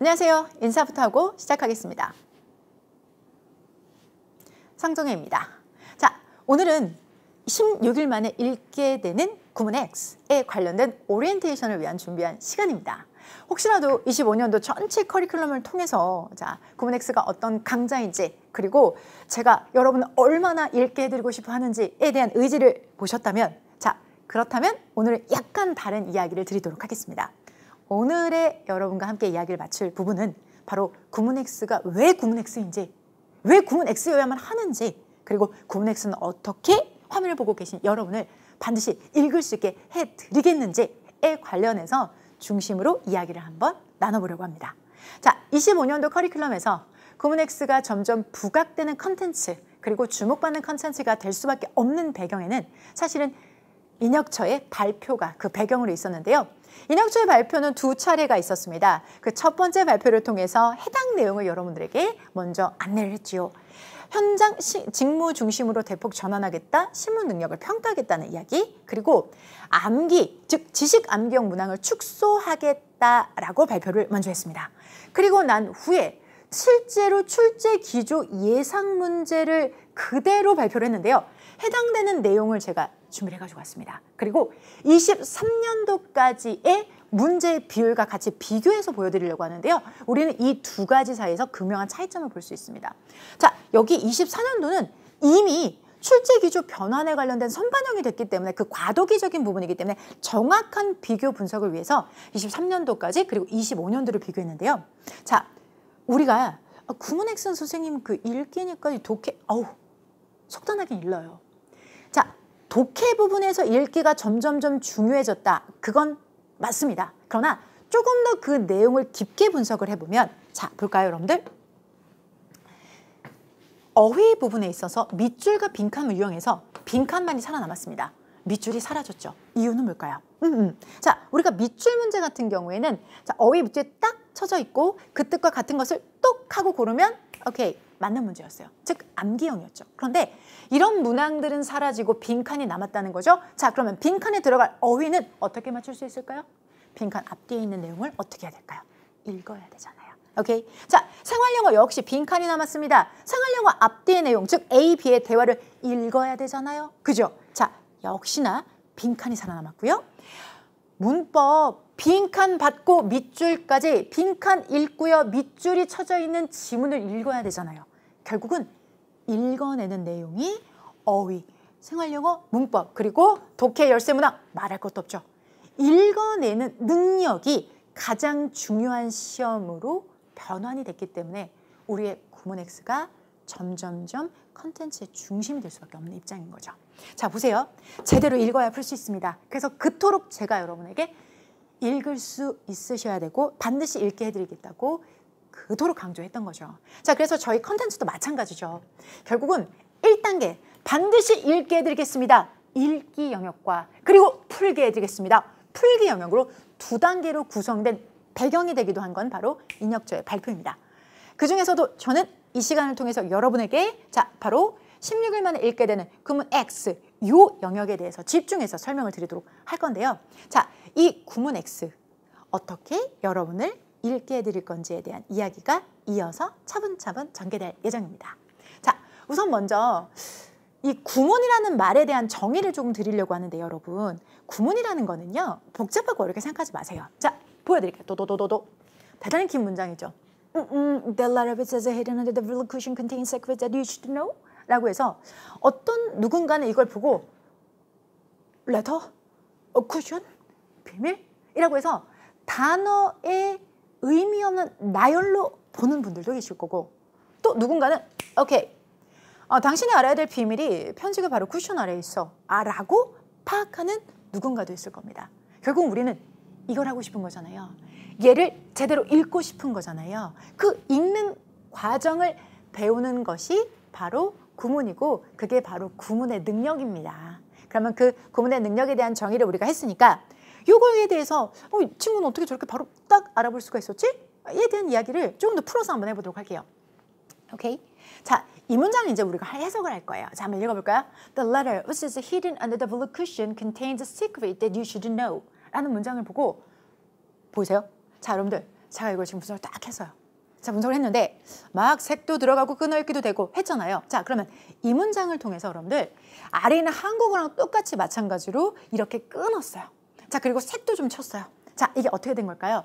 안녕하세요. 인사부터 하고 시작하겠습니다. 상정혜입니다. 자, 오늘은 16일 만에 읽게 되는 구문 X에 관련된 오리엔테이션을 위한 준비한 시간입니다. 혹시라도 25년도 전체 커리큘럼을 통해서 자, 구문 X가 어떤 강자인지 그리고 제가 여러분 얼마나 읽게 해드리고 싶어 하는지에 대한 의지를 보셨다면 자, 그렇다면 오늘은 약간 다른 이야기를 드리도록 하겠습니다. 오늘의 여러분과 함께 이야기를 마칠 부분은 바로 구문 엑스가왜 구문 엑스인지왜 구문 엑스여야만 하는지, 그리고 구문 엑스는 어떻게 화면을 보고 계신 여러분을 반드시 읽을 수 있게 해드리겠는지에 관련해서 중심으로 이야기를 한번 나눠보려고 합니다. 자, 25년도 커리큘럼에서 구문 엑스가 점점 부각되는 컨텐츠 그리고 주목받는 컨텐츠가 될 수밖에 없는 배경에는 사실은 인혁처의 발표가 그 배경으로 있었는데요. 인학추의 발표는 두 차례가 있었습니다. 그 첫 번째 발표를 통해서 해당 내용을 여러분들에게 먼저 안내를 했지요. 현장 시, 직무 중심으로 대폭 전환하겠다, 실무 능력을 평가하겠다는 이야기, 그리고 암기, 즉 지식 암기형 문항을 축소하겠다라고 발표를 먼저 했습니다. 그리고 난 후에 실제로 출제 기조 예상 문제를 그대로 발표를 했는데요. 해당되는 내용을 제가 준비를 해가지고 왔습니다. 그리고 23년도까지의 문제 비율과 같이 비교해서 보여드리려고 하는데요. 우리는 이 두 가지 사이에서 극명한 차이점을 볼 수 있습니다. 자, 여기 24년도는 이미 출제 기조 변환에 관련된 선반영이 됐기 때문에 그 과도기적인 부분이기 때문에 정확한 비교 분석을 위해서 23년도까지 그리고 25년도를 비교했는데요. 자, 우리가 아, 구문핵선 선생님 그 읽기니까 독해, 어우, 속단하긴 일러요. 독해 부분에서 읽기가 점점점 중요해졌다. 그건 맞습니다. 그러나 조금 더 그 내용을 깊게 분석을 해보면 자, 볼까요, 여러분들? 어휘 부분에 있어서 밑줄과 빈칸을 이용해서 빈칸만이 살아남았습니다. 밑줄이 사라졌죠. 이유는 뭘까요? 음, 음. 자, 우리가 밑줄 문제 같은 경우에는 자, 어휘 밑줄에 딱 쳐져 있고 그 뜻과 같은 것을 똑 하고 고르면 오케이, 맞는 문제였어요. 즉 암기형이었죠. 그런데 이런 문항들은 사라지고 빈칸이 남았다는 거죠. 자 그러면 빈칸에 들어갈 어휘는 어떻게 맞출 수 있을까요? 빈칸 앞뒤에 있는 내용을 어떻게 해야 될까요? 읽어야 되잖아요. 오케이. 자, 생활영어 역시 빈칸이 남았습니다. 생활영어 앞뒤의 내용, 즉 A, B의 대화를 읽어야 되잖아요. 그죠? 자, 역시나 빈칸이 살아남았고요. 문법 빈칸 받고 밑줄까지 빈칸 읽고요. 밑줄이 쳐져 있는 지문을 읽어야 되잖아요. 결국은 읽어내는 내용이 어휘, 생활용어, 문법, 그리고 독해, 열쇠 문학 말할 것도 없죠. 읽어내는 능력이 가장 중요한 시험으로 변환이 됐기 때문에 우리의 구문 x 가 점점점 컨텐츠의 중심이 될 수밖에 없는 입장인 거죠. 자 보세요. 제대로 읽어야 풀 수 있습니다. 그래서 그토록 제가 여러분에게 읽을 수 있으셔야 되고 반드시 읽게 해드리겠다고 그토록 강조했던 거죠. 자, 그래서 저희 컨텐츠도 마찬가지죠. 결국은 1단계 반드시 읽게 해드리겠습니다. 읽기 영역과 그리고 풀게 해드리겠습니다. 풀기 영역으로 두 단계로 구성된 배경이 되기도 한 건 바로 인혁조의 발표입니다. 그중에서도 저는 이 시간을 통해서 여러분에게 자 바로 16일 만에 읽게 되는 구문 X 요 영역에 대해서 집중해서 설명을 드리도록 할 건데요. 자, 이 구문 X 어떻게 여러분을 읽게 해드릴 건지에 대한 이야기가 이어서 차분차분 전개될 예정입니다. 자, 우선 먼저 이 구문이라는 말에 대한 정의를 조금 드리려고 하는데 여러분 구문이라는 거는요 복잡하고 어렵게 생각하지 마세요. 자, 보여드릴게요. 도도도도도 대단히 긴 문장이죠. 음, 음, the letter is as hidden under the blue cushion contains secrets that you should know. 라고 해서 어떤 누군가는 이걸 보고 레터, 어, 쿠션, 비밀이라고 해서 단어의 의미 없는 나열로 보는 분들도 계실 거고 또 누군가는 오케이 어, 당신이 알아야 될 비밀이 편지가 바로 쿠션 아래에 있어 아 라고 파악하는 누군가도 있을 겁니다 결국 우리는 이걸 하고 싶은 거잖아요 얘를 제대로 읽고 싶은 거잖아요 그 읽는 과정을 배우는 것이 바로 구문이고 그게 바로 구문의 능력입니다 그러면 그 구문의 능력에 대한 정의를 우리가 했으니까 요거에 대해서 어, 친구는 어떻게 저렇게 바로 딱 알아볼 수가 있었지? 이에 대한 이야기를 조금 더 풀어서 한번 해보도록 할게요. 오케이? 자, 이문장을 이제 우리가 해석을 할 거예요. 자, 한번 읽어볼까요? The letter which is hidden under the blue cushion contains a secret that you should know. 라는 문장을 보고 보이세요? 자, 여러분들 제가 이걸 지금 분석을 딱 했어요. 자, 분석을 했는데 막 색도 들어가고 끈어읽기도 되고 했잖아요. 자, 그러면 이 문장을 통해서 여러분들 아래는 한국어랑 똑같이 마찬가지로 이렇게 끊었어요. 자, 그리고 색도 좀 쳤어요. 자, 이게 어떻게 된 걸까요?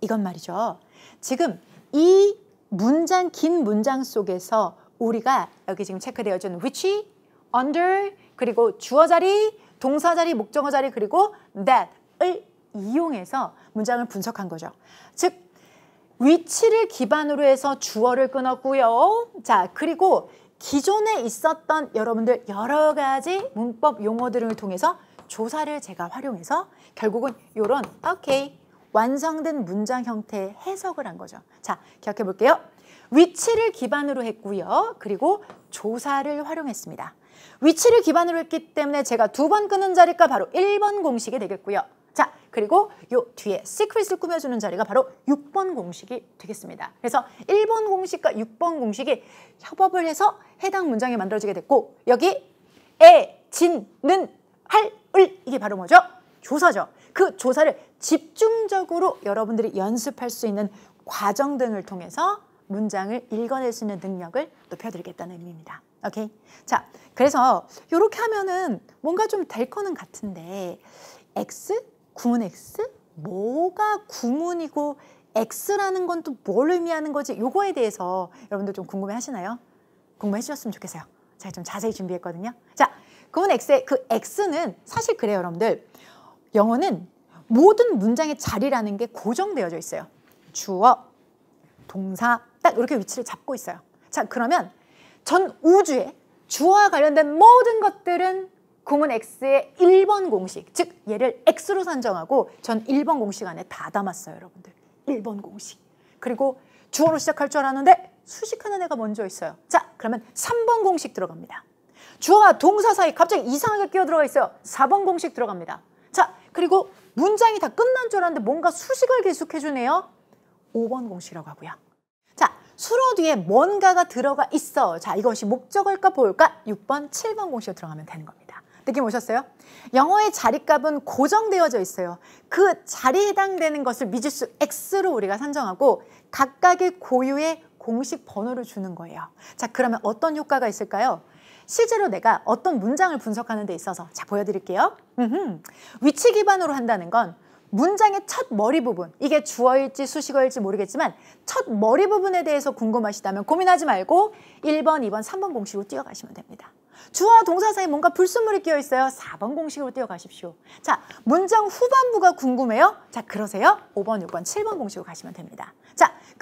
이건 말이죠. 지금 이 문장, 긴 문장 속에서 우리가 여기 지금 체크되어 준 which, under, 그리고 주어 자리, 동사 자리, 목적어 자리, 그리고 that을 이용해서 문장을 분석한 거죠. 즉, 위치를 기반으로 해서 주어를 끊었고요. 자, 그리고 기존에 있었던 여러분들 여러 가지 문법 용어들을 통해서 조사를 제가 활용해서 결국은 이런 오케이 완성된 문장 형태의 해석을 한 거죠. 자, 기억해 볼게요. 위치를 기반으로 했고요. 그리고 조사를 활용했습니다. 위치를 기반으로 했기 때문에 제가 두 번 끄는 자리가 바로 1번 공식이 되겠고요. 자, 그리고 요 뒤에 시크릿을 꾸며주는 자리가 바로 6번 공식이 되겠습니다. 그래서 1번 공식과 6번 공식이 협업을 해서 해당 문장이 만들어지게 됐고 여기 에, 진, 는, 할을 이게 바로 뭐죠? 조사죠. 그 조사를 집중적으로 여러분들이 연습할 수 있는 과정 등을 통해서 문장을 읽어낼 수 있는 능력을 높여드리겠다는 의미입니다. 오케이. 자, 그래서 이렇게 하면은 뭔가 좀 될 거는 같은데 x 구문 x 뭐가 구문이고 x라는 건 또 뭘 의미하는 거지? 요거에 대해서 여러분들 좀 궁금해 하시나요? 궁금해 하셨으면 좋겠어요. 제가 좀 자세히 준비했거든요. 자, 그건 러 X의 그 X는 사실 그래요, 여러분들. 영어는 모든 문장의 자리라는 게 고정되어져 있어요. 주어, 동사 딱 이렇게 위치를 잡고 있어요. 자, 그러면 전 우주에 주어와 관련된 모든 것들은 구문 X의 1번 공식, 즉 얘를 X로 산정하고 전 1번 공식 안에 다 담았어요, 여러분들. 1번 공식. 그리고 주어로 시작할 줄 알았는데 수식하는 애가 먼저 있어요. 자, 그러면 3번 공식 들어갑니다. 주어와 동사 사이 갑자기 이상하게 끼어들어가 있어요. 4번 공식 들어갑니다. 자, 그리고 문장이 다 끝난 줄 알았는데 뭔가 수식을 계속해주네요. 5번 공식이라고 하고요. 자, 수로 뒤에 뭔가가 들어가 있어. 자, 이것이 목적일까 보일까? 6번, 7번 공식으로 들어가면 되는 겁니다. 느낌 오셨어요? 영어의 자리값은 고정되어져 있어요. 그 자리에 해당되는 것을 미지수 X로 우리가 산정하고 각각의 고유의 공식 번호를 주는 거예요. 자, 그러면 어떤 효과가 있을까요? 실제로 내가 어떤 문장을 분석하는 데 있어서 자 보여드릴게요. 음흠. 위치 기반으로 한다는 건 문장의 첫 머리 부분, 이게 주어일지 수식어일지 모르겠지만 첫 머리 부분에 대해서 궁금하시다면 고민하지 말고 1번, 2번, 3번 공식으로 뛰어가시면 됩니다. 주어와 동사 사이 에 뭔가 불순물이 끼어 있어요. 4번 공식으로 뛰어가십시오. 자, 문장 후반부가 궁금해요? 자, 그러세요. 5번, 6번, 7번 공식으로 가시면 됩니다.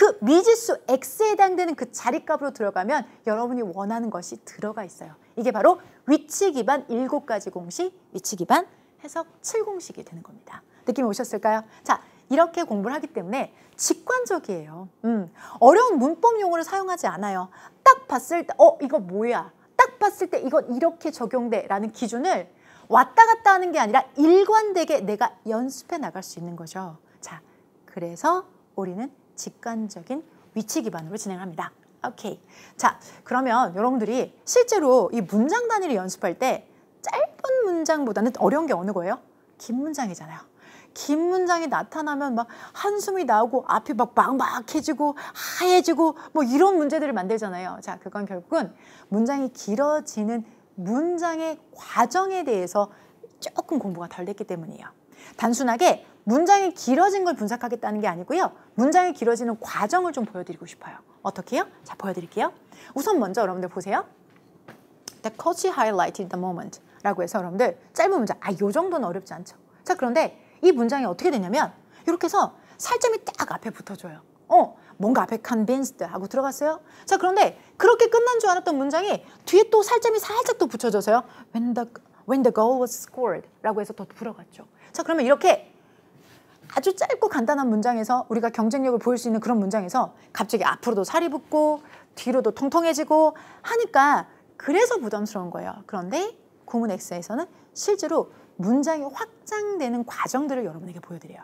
그 미지수 X에 해당되는 그 자리값으로 들어가면 여러분이 원하는 것이 들어가 있어요. 이게 바로 위치 기반 7가지 공식, 위치 기반 해석 7공식이 되는 겁니다. 느낌 오셨을까요? 자, 이렇게 공부를 하기 때문에 직관적이에요. 음, 어려운 문법 용어를 사용하지 않아요. 딱 봤을 때, 어, 이거 뭐야? 딱 봤을 때 이건 이렇게 적용돼 라는 기준을 왔다 갔다 하는 게 아니라 일관되게 내가 연습해 나갈 수 있는 거죠. 자, 그래서 우리는 직관적인 위치 기반으로 진행 합니다. 오케이. 자, 그러면 여러분들이 실제로 이 문장 단위를 연습할 때 짧은 문장보다는 어려운 게 어느 거예요? 긴 문장이잖아요. 긴 문장이 나타나면 막 한숨이 나오고 앞이 막 막막해지고 하얘지고 뭐 이런 문제들을 만들잖아요. 자, 그건 결국은 문장이 길어지는 문장의 과정에 대해서 조금 공부가 덜 됐기 때문이에요. 단순하게 문장이 길어진 걸 분석하겠다는 게 아니고요. 문장이 길어지는 과정을 좀 보여드리고 싶어요. 어떻게요? 자, 보여드릴게요. 우선 먼저 여러분들 보세요. The coach highlighted the moment 라고 해서 여러분들 짧은 문장, 아, 요 정도는 어렵지 않죠. 자, 그런데 이 문장이 어떻게 되냐면 이렇게 해서 살점이 딱 앞에 붙어줘요. 어, 뭔가 앞에 convinced 하고 들어갔어요. 자, 그런데 그렇게 끝난 줄 알았던 문장이 뒤에 또 살점이 살짝 또 붙여져서요. When the, when the goal was scored 라고 해서 더 들어갔죠. 자, 그러면 이렇게 아주 짧고 간단한 문장에서 우리가 경쟁력을 보일 수 있는 그런 문장에서 갑자기 앞으로도 살이 붙고 뒤로도 통통해지고 하니까 그래서 부담스러운 거예요. 그런데 고문 X에서는 실제로 문장이 확장되는 과정들을 여러분에게 보여드려요.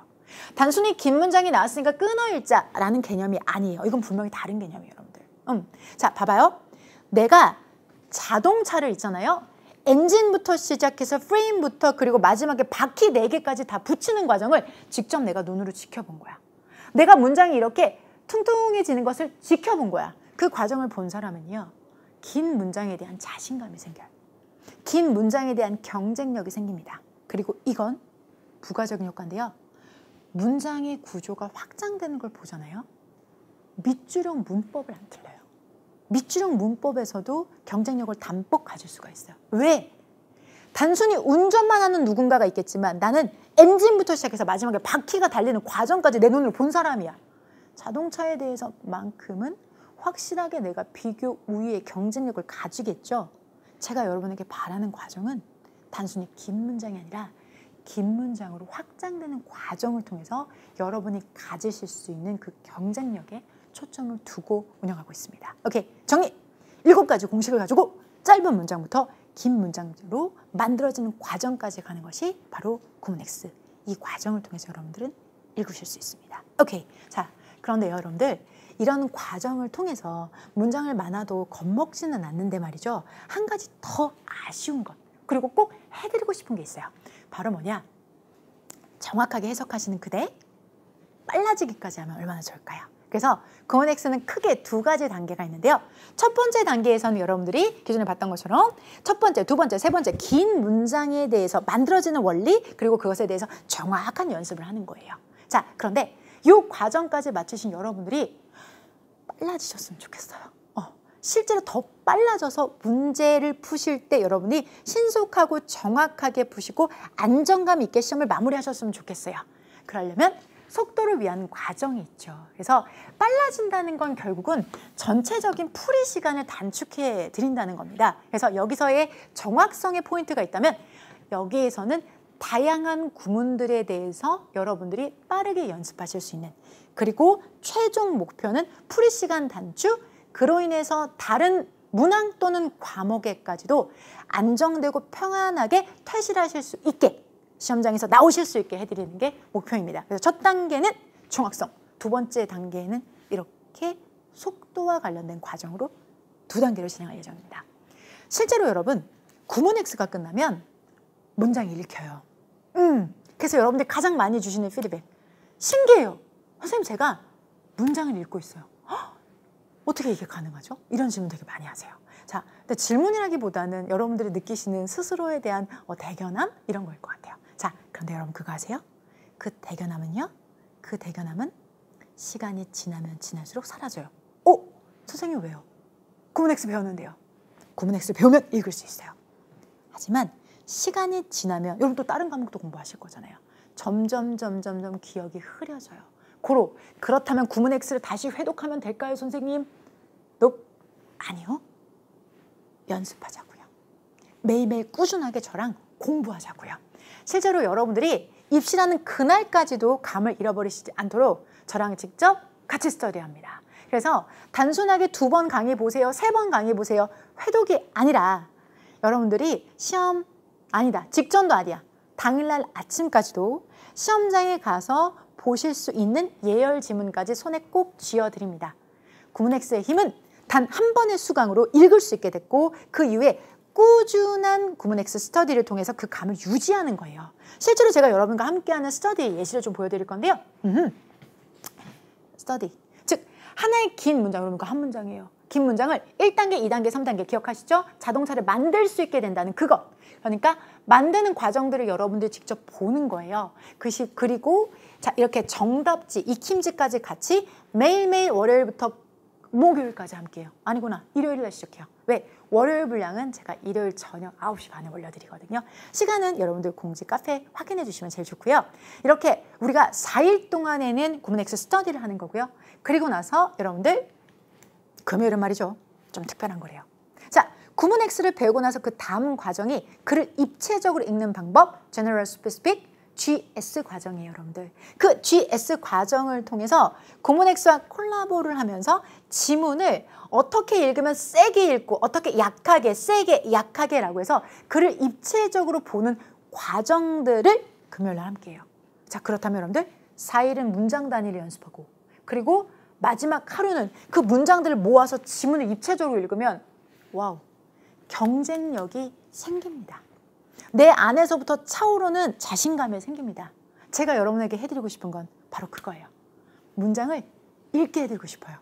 단순히 긴 문장이 나왔으니까 끊어 읽자라는 개념이 아니에요. 이건 분명히 다른 개념이에요, 여러분들. 음. 자, 봐봐요. 내가 자동차를 있잖아요. 엔진부터 시작해서 프레임부터 그리고 마지막에 바퀴 네개까지다 붙이는 과정을 직접 내가 눈으로 지켜본 거야. 내가 문장이 이렇게 퉁퉁해지는 것을 지켜본 거야. 그 과정을 본 사람은요. 긴 문장에 대한 자신감이 생겨요. 긴 문장에 대한 경쟁력이 생깁니다. 그리고 이건 부가적인 효과인데요. 문장의 구조가 확장되는 걸 보잖아요. 밑줄형 문법을 안 틀려요. 밑줄형 문법에서도 경쟁력을 담뿍 가질 수가 있어요. 왜? 단순히 운전만 하는 누군가가 있겠지만 나는 엔진부터 시작해서 마지막에 바퀴가 달리는 과정까지 내 눈으로 본 사람이야. 자동차에 대해서만큼은 확실하게 내가 비교 우위의 경쟁력을 가지겠죠. 제가 여러분에게 바라는 과정은 단순히 긴 문장이 아니라 긴 문장으로 확장되는 과정을 통해서 여러분이 가지실 수 있는 그경쟁력에 초점을 두고 운영하고 있습니다. 오케이 정리! 일곱 가지 공식을 가지고 짧은 문장부터 긴 문장으로 만들어지는 과정까지 가는 것이 바로 구문엑스. 이 과정을 통해서 여러분들은 읽으실 수 있습니다. 오케이 자 그런데 여러분들 이런 과정을 통해서 문장을 많아도 겁먹지는 않는데 말이죠. 한 가지 더 아쉬운 것 그리고 꼭 해드리고 싶은 게 있어요. 바로 뭐냐? 정확하게 해석하시는 그대 빨라지기까지 하면 얼마나 좋을까요? 그래서 그원엑스는 크게 두 가지 단계가 있는데요. 첫 번째 단계에서는 여러분들이 기존에 봤던 것처럼 첫 번째, 두 번째, 세 번째 긴 문장에 대해서 만들어지는 원리 그리고 그것에 대해서 정확한 연습을 하는 거예요. 자, 그런데 이 과정까지 마치신 여러분들이 빨라지셨으면 좋겠어요. 어, 실제로 더 빨라져서 문제를 푸실 때 여러분이 신속하고 정확하게 푸시고 안정감 있게 시험을 마무리하셨으면 좋겠어요. 그러려면 속도를 위한 과정이 있죠. 그래서 빨라진다는 건 결국은 전체적인 풀이 시간을 단축해 드린다는 겁니다. 그래서 여기서의 정확성의 포인트가 있다면 여기에서는 다양한 구문들에 대해서 여러분들이 빠르게 연습하실 수 있는 그리고 최종 목표는 풀이 시간 단축 그로 인해서 다른 문항 또는 과목에까지도 안정되고 평안하게 퇴실하실 수 있게 시험장에서 나오실 수 있게 해드리는 게 목표입니다. 그래서 첫 단계는 종합성두 번째 단계는 이렇게 속도와 관련된 과정으로 두 단계를 진행할 예정입니다. 실제로 여러분 구문X가 끝나면 문장 읽혀요. 음, 그래서 여러분들이 가장 많이 주시는 피드백. 신기해요. 선생님 제가 문장을 읽고 있어요. 허, 어떻게 이게 가능하죠? 이런 질문 되게 많이 하세요. 자, 근데 질문이라기보다는 여러분들이 느끼시는 스스로에 대한 어, 대견함 이런 거일 것 같아요. 자, 그런데 여러분 그거 아세요? 그 대견함은요? 그 대견함은 시간이 지나면 지날수록 사라져요. 오! 어? 선생님 왜요? 구문엑스 배웠는데요. 구문엑스 배우면 읽을 수 있어요. 하지만 시간이 지나면 여러분 또 다른 과목도 공부하실 거잖아요. 점점 점점 점 기억이 흐려져요. 고로 그렇다면 구문엑스를 다시 회독하면 될까요, 선생님? 높 nope. 아니요. 연습하자고요. 매일매일 꾸준하게 저랑 공부하자고요. 실제로 여러분들이 입시라는 그날까지도 감을 잃어버리시지 않도록 저랑 직접 같이 스터디합니다. 그래서 단순하게 두 번 강의 보세요, 세 번 강의 보세요 회독이 아니라 여러분들이 시험 아니다, 직전도 아니야. 당일날 아침까지도 시험장에 가서 보실 수 있는 예열 지문까지 손에 꼭 쥐어드립니다. 구문엑스의 힘은 단 한 번의 수강으로 읽을 수 있게 됐고 그 이후에 꾸준한 구문 엑 스터디를 스 통해서 그 감을 유지하는 거예요. 실제로 제가 여러분과 함께하는 스터디 예시를 좀 보여드릴 건데요. 음 스터디. 즉, 하나의 긴 문장, 여러분과 한 문장이에요. 긴 문장을 1단계, 2단계, 3단계 기억하시죠? 자동차를 만들 수 있게 된다는 그것. 그러니까 만드는 과정들을 여러분들이 직접 보는 거예요. 그시, 그리고 자, 이렇게 정답지, 익힘지까지 같이 매일매일 월요일부터 목요일까지 함께해요. 아니구나. 일요일날 시작해요. 왜? 월요일 분량은 제가 일요일 저녁 9시 반에 올려드리거든요. 시간은 여러분들 공지 카페 확인해 주시면 제일 좋고요. 이렇게 우리가 4일 동안에는 구문엑스 스터디를 하는 거고요. 그리고 나서 여러분들 금요일은 말이죠. 좀 특별한 거래요. 자, 구문엑스를 배우고 나서 그 다음 과정이 글을 입체적으로 읽는 방법, General Specific, GS 과정이에요, 여러분들. 그 GS 과정을 통해서 고문엑스와 콜라보를 하면서 지문을 어떻게 읽으면 세게 읽고 어떻게 약하게, 세게, 약하게라고 해서 글을 입체적으로 보는 과정들을 금요일 날 함께해요. 자, 그렇다면 여러분들 4일은 문장 단위를 연습하고 그리고 마지막 하루는 그 문장들을 모아서 지문을 입체적으로 읽으면 와우, 경쟁력이 생깁니다. 내 안에서부터 차오르는 자신감이 생깁니다. 제가 여러분에게 해드리고 싶은 건 바로 그거예요. 문장을 읽게 해드리고 싶어요.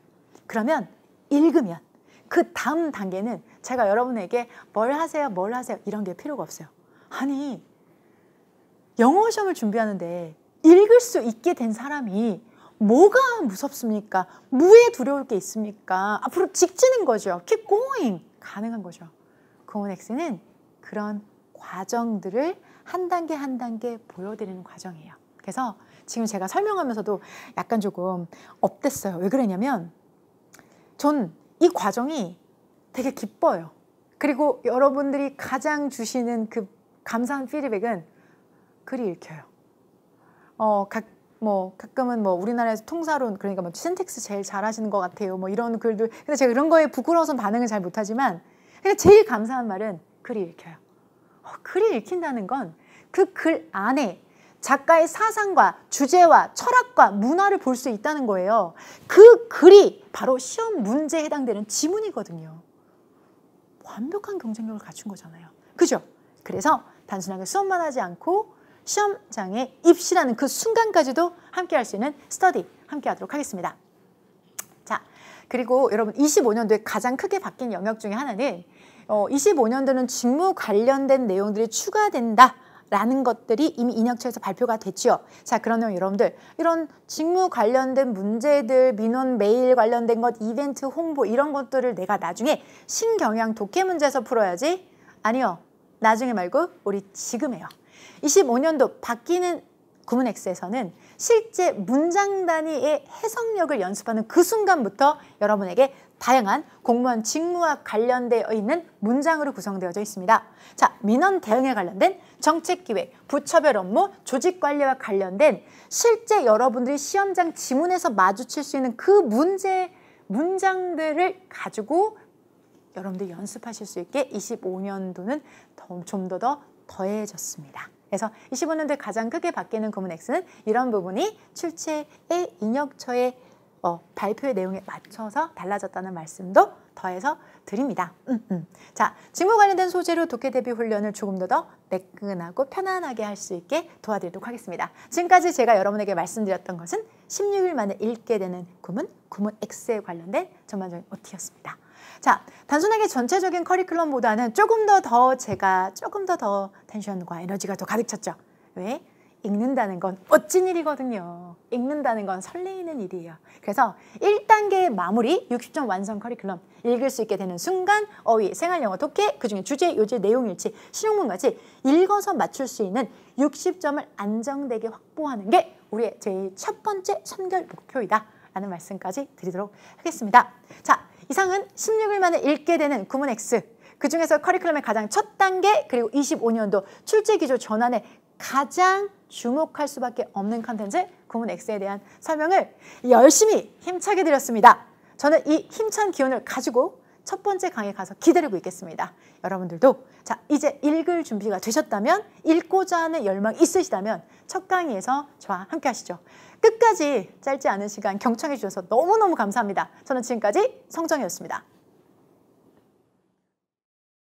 그러면 읽으면 그 다음 단계는 제가 여러분에게 뭘 하세요, 뭘 하세요 이런 게 필요가 없어요. 아니 영어 시험을 준비하는데 읽을 수 있게 된 사람이 뭐가 무섭습니까? 무에 두려울 게 있습니까? 앞으로 직진인 거죠. Keep going 가능한 거죠. 고은엑스는 그런 과정들을 한 단계 한 단계 보여드리는 과정이에요. 그래서 지금 제가 설명하면서도 약간 조금 업됐어요. 왜 그러냐면 전 이 과정이 되게 기뻐요. 그리고 여러분들이 가장 주시는 그 감사한 피드백은 글이 읽혀요. 어, 각, 뭐, 가끔은 뭐 우리나라에서 통사론, 그러니까 뭐 신텍스 제일 잘하시는 것 같아요. 뭐 이런 글들. 근데 제가 이런 거에 부끄러워서 반응을 잘 못하지만, 그냥 제일 감사한 말은 글이 읽혀요. 글이 읽힌다는 건 그 글 안에 작가의 사상과 주제와 철학과 문화를 볼 수 있다는 거예요. 그 글이 바로 시험 문제에 해당되는 지문이거든요. 완벽한 경쟁력을 갖춘 거잖아요. 그죠? 그래서 단순하게 수업만 하지 않고 시험장에 입시라는 그 순간까지도 함께 할 수 있는 스터디 함께 하도록 하겠습니다. 자, 그리고 여러분 25년도에 가장 크게 바뀐 영역 중에 하나는 어, 25년도는 직무 관련된 내용들이 추가된다. 라는 것들이 이미 인혁처에서 발표가 됐지요. 자, 그러면 여러분들 이런 직무 관련된 문제들, 민원 메일 관련된 것, 이벤트 홍보 이런 것들을 내가 나중에 신경향 독해 문제에서 풀어야지. 아니요. 나중에 말고 우리 지금 해요. 25년도 바뀌는 구문 X에서는 실제 문장 단위의 해석력을 연습하는 그 순간부터 여러분에게 다양한 공무원 직무와 관련되어 있는 문장으로 구성되어 있습니다. 자, 민원 대응에 관련된 정책 기획, 부처별 업무, 조직 관리와 관련된 실제 여러분들이 시험장 지문에서 마주칠 수 있는 그 문제 문장들을 가지고 여러분들 연습하실 수 있게 25년도는 좀 더 더 더해졌습니다. 그래서 25년도에 가장 크게 바뀌는 고문 X는 이런 부분이 출제의 인역처의 어, 발표의 내용에 맞춰서 달라졌다는 말씀도 더해서 드립니다. 음, 음. 자, 직무 관련된 소재로 독해 대비 훈련을 조금 더 더 매끈하고 편안하게 할 수 있게 도와드리도록 하겠습니다. 지금까지 제가 여러분에게 말씀드렸던 것은 16일 만에 읽게 되는 구문, 구문 X에 관련된 전반적인 OT였습니다. 자, 단순하게 전체적인 커리큘럼보다는 조금 더 더 제가 조금 더 더 텐션과 에너지가 더 가득 찼죠. 왜? 읽는다는 건 멋진 일이거든요. 읽는다는 건 설레이는 일이에요. 그래서 1단계의 마무리 60점 완성 커리큘럼 읽을 수 있게 되는 순간 어휘, 생활영어, 독해, 그중에 주제, 요지, 내용 일치, 실용문까지 읽어서 맞출 수 있는 60점을 안정되게 확보하는 게 우리의 제일 첫 번째 선결 목표이다. 라는 말씀까지 드리도록 하겠습니다. 자, 이상은 16일 만에 읽게 되는 구문 X 그 중에서 커리큘럼의 가장 첫 단계 그리고 25년도 출제 기조 전환의 가장 주목할 수밖에 없는 컨텐츠 구문 X에 대한 설명을 열심히 힘차게 드렸습니다. 저는 이 힘찬 기운을 가지고 첫 번째 강의 가서 기다리고 있겠습니다. 여러분들도 자 이제 읽을 준비가 되셨다면 읽고자 하는 열망 있으시다면 첫 강의에서 저와 함께 하시죠. 끝까지 짧지 않은 시간 경청해 주셔서 너무너무 감사합니다. 저는 지금까지 성정이었습니다.